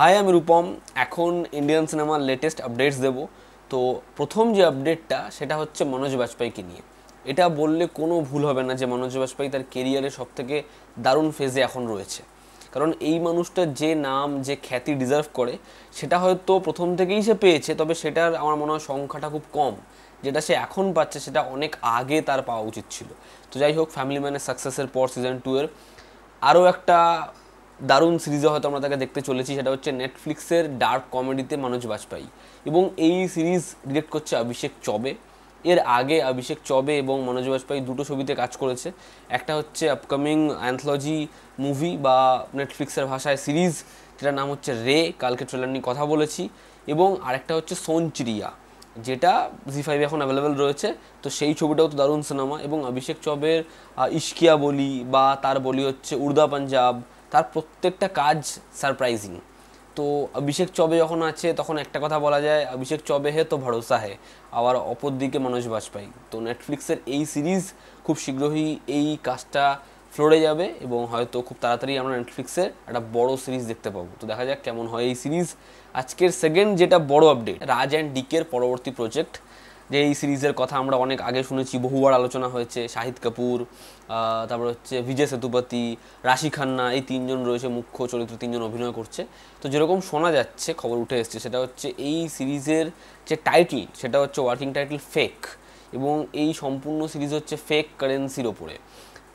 high আমি রূপম এখন Indian সিনেমার লেটেস্ট আপডেটস দেব তো প্রথম যে আপডেটটা সেটা হচ্ছে মনোজ বাজপেয়ীকে নিয়ে এটা বললে কোনো ভুল হবে না যে মনোজ বাজপেয়ী তার কেরিয়ারে সবথেকে দারুণ ফেজে এখন রয়েছে কারণ এই মানুষটার যে নাম যে খ্যাতি ডিজার্ভ করে সেটা হয়তো প্রথম থেকেই সে পেয়েছে তবে সেটার আমার মনে হয় সংখ্যাটা খুব কম যেটা সে এখন পাচ্ছে সেটা অনেক আগে তার পাওয়া উচিত ছিল তো যাই হোক ফ্যামিলি ম্যানের সাকসেসের পর সিজন টু এর আরও একটা দারুণ সিরিজে হয়তো আমরা তাকে দেখতে চলেছি সেটা হচ্ছে নেটফ্লিক্সের ডার্ক কমেডিতে মানুষ বাজপেয়ী এবং এই সিরিজ ডিরেক্ট করছে অভিষেক চবে এর আগে অভিষেক চবে এবং মনোজ বাজপেয়ী দুটো ছবিতে কাজ করেছে একটা হচ্ছে আপকামিং অ্যান্থলজি মুভি বা নেটফ্লিক্সের ভাষায় সিরিজ যেটার নাম হচ্ছে রে কালকে ট্রেলার নিয়ে কথা বলেছি এবং আরেকটা হচ্ছে সোনচিরিয়া যেটা জি ফাইভে এখন অ্যাভেলেবেল রয়েছে তো সেই ছবিটাও তো দারুণ সিনেমা এবং অভিষেক চবের ইশকিয়া বলি বা তার বলি হচ্ছে উর্দা পাঞ্জাব তার প্রত্যেকটা কাজ সারপ্রাইজিং তো অভিষেক চবে যখন আছে তখন একটা কথা বলা যায় অভিষেক চবে হে তো ভরসা হে আবার অপর দিকে মানুষ বাজপাই তো নেটফ্লিক্সের এই সিরিজ খুব শীঘ্রই এই কাজটা ফ্লোরে যাবে এবং হয়তো খুব তাড়াতাড়ি আমরা নেটফ্লিক্সের একটা বড় সিরিজ দেখতে পাবো তো দেখা যাক কেমন হয় এই সিরিজ আজকের সেকেন্ড যেটা বড় আপডেট রাজ অ্যান্ড ডিকের পরবর্তী প্রজেক্ট যে এই সিরিজের কথা আমরা অনেক আগে শুনেছি বহুবার আলোচনা হয়েছে শাহিদ কাপুর তারপর হচ্ছে বিজয় সেতুপতি রাশি খান্না এই তিনজন রয়েছে মুখ্য চরিত্র তিনজন অভিনয় করছে তো যেরকম শোনা যাচ্ছে খবর উঠে এসছে সেটা হচ্ছে এই সিরিজের যে টাইটেল সেটা হচ্ছে ওয়ার্কিং টাইটেল ফেক এবং এই সম্পূর্ণ সিরিজ হচ্ছে ফেক কারেন্সির ওপরে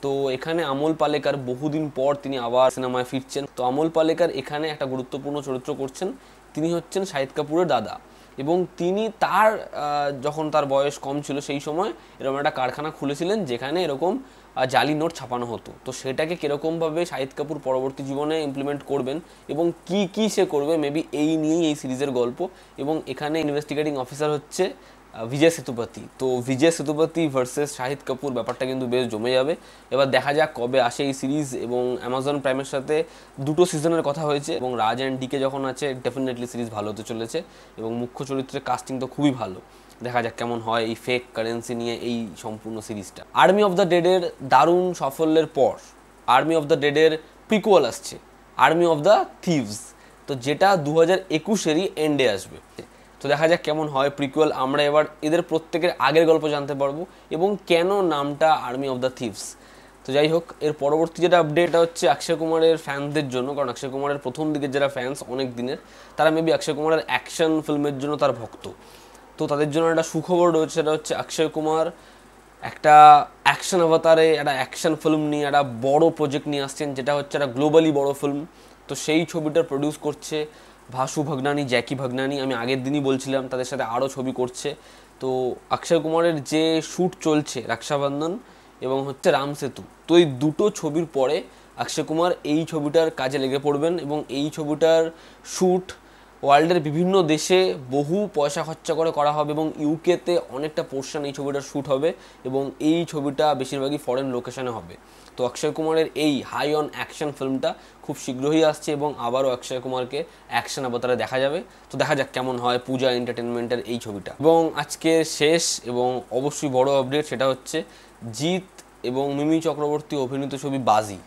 তো এখানে আমল পালেকার বহুদিন পর তিনি আবার সিনেমায় ফিরছেন তো আমল পালেকার এখানে একটা গুরুত্বপূর্ণ চরিত্র করছেন তিনি হচ্ছেন শাহিদ কাপুরের দাদা এবং তিনি তার যখন তার বয়স কম ছিল সেই সময় এরকম একটা কারখানা খুলেছিলেন যেখানে এরকম জালি নোট ছাপানো হতো তো সেটাকে কীরকমভাবে শাহিদ কাপুর পরবর্তী জীবনে ইমপ্লিমেন্ট করবেন এবং কি কি সে করবে মেবি এই নিয়েই এই সিরিজের গল্প এবং এখানে ইনভেস্টিগেটিং অফিসার হচ্ছে বিজয় সেতুপতি তো বিজয় সেতুপতি ভার্সেস শাহিদ কাপুর ব্যাপারটা কিন্তু বেশ জমে যাবে এবার দেখা যাক কবে আসে এই সিরিজ এবং অ্যামাজন প্রাইমের সাথে দুটো সিজনের কথা হয়েছে এবং রাজ অ্যান্ড ডিকে যখন আছে ডেফিনেটলি সিরিজ ভালো হতে চলেছে এবং মুখ্য চরিত্রের কাস্টিং তো খুবই ভালো দেখা যাক কেমন হয় এই ফেক কারেন্সি নিয়ে এই সম্পূর্ণ সিরিজটা আর্মি অফ দ্য ডেডের দারুণ সাফল্যের পর আর্মি অফ দ্য ডেডের প্রিকুয়াল আসছে আর্মি অফ দ্য থিভস তো যেটা দু হাজার একুশেরই এন্ডে আসবে তো দেখা যাক কেমন হয় প্রিকুয়াল আমরা এবার এদের প্রত্যেকের আগের গল্প জানতে পারবো এবং কেন নামটা আর্মি অফ দ্য থিভস তো যাই হোক এর পরবর্তী যেটা আপডেট হচ্ছে অক্ষয় কুমারের ফ্যানদের জন্য কারণ অক্ষয় কুমারের প্রথম দিকের যারা ফ্যান্স অনেক দিনের তারা মেবি অক্ষয় কুমারের অ্যাকশন ফিল্মের জন্য তার ভক্ত তো তাদের জন্য একটা সুখবর রয়েছে সেটা হচ্ছে অক্ষয় কুমার একটা অ্যাকশন অবতারে একটা অ্যাকশন ফিল্ম নিয়ে একটা বড় প্রজেক্ট নিয়ে আসছেন যেটা হচ্ছে একটা গ্লোবালি বড় ফিল্ম তো সেই ছবিটা প্রডিউস করছে ভাসু ভগ্নানী জ্যাকি ভগ্নানি আমি আগের দিনই বলছিলাম তাদের সাথে আরও ছবি করছে তো অক্ষয় কুমারের যে শ্যুট চলছে রাক্ষাবন্ধন এবং হচ্ছে রাম সেতু তো এই দুটো ছবির পরে অক্ষয় কুমার এই ছবিটার কাজে লেগে পড়বেন এবং এই ছবিটার শ্যুট ওয়ার্ল্ডের বিভিন্ন দেশে বহু পয়সা খরচা করে করা হবে এবং ইউকেতে অনেকটা পোর্শন এই ছবিটা শ্যুট হবে এবং এই ছবিটা বেশিরভাগই ফরেন লোকেশানে হবে তো অক্ষয় কুমারের এই হাই অন অ্যাকশন ফিল্মটা খুব শীঘ্রই আসছে এবং আবারও অক্ষয় কুমারকে অ্যাকশন অবতারে দেখা যাবে তো দেখা যাক কেমন হয় পূজা এন্টারটেনমেন্টের এই ছবিটা এবং আজকে শেষ এবং অবশ্যই বড় আপডেট সেটা হচ্ছে জিৎ এবং মিমি চক্রবর্তী অভিনীত ছবি বাজি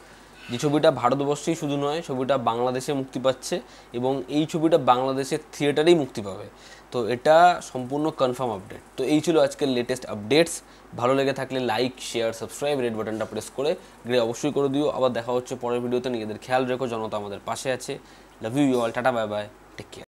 যে ছবিটা ভারতবর্ষেই শুধু নয় ছবিটা বাংলাদেশে মুক্তি পাচ্ছে এবং এই ছবিটা বাংলাদেশের থিয়েটারেই মুক্তি পাবে তো এটা সম্পূর্ণ কনফার্ম আপডেট তো এই ছিল আজকের লেটেস্ট আপডেটস ভালো লেগে থাকলে লাইক শেয়ার সাবস্ক্রাইব রেড বাটনটা প্রেস করে গ্রে অবশ্যই করে দিও আবার দেখা হচ্ছে পরের ভিডিওতে নিজেদের খেয়াল রেখো জনতা আমাদের পাশে আছে love you all tata bye bye take care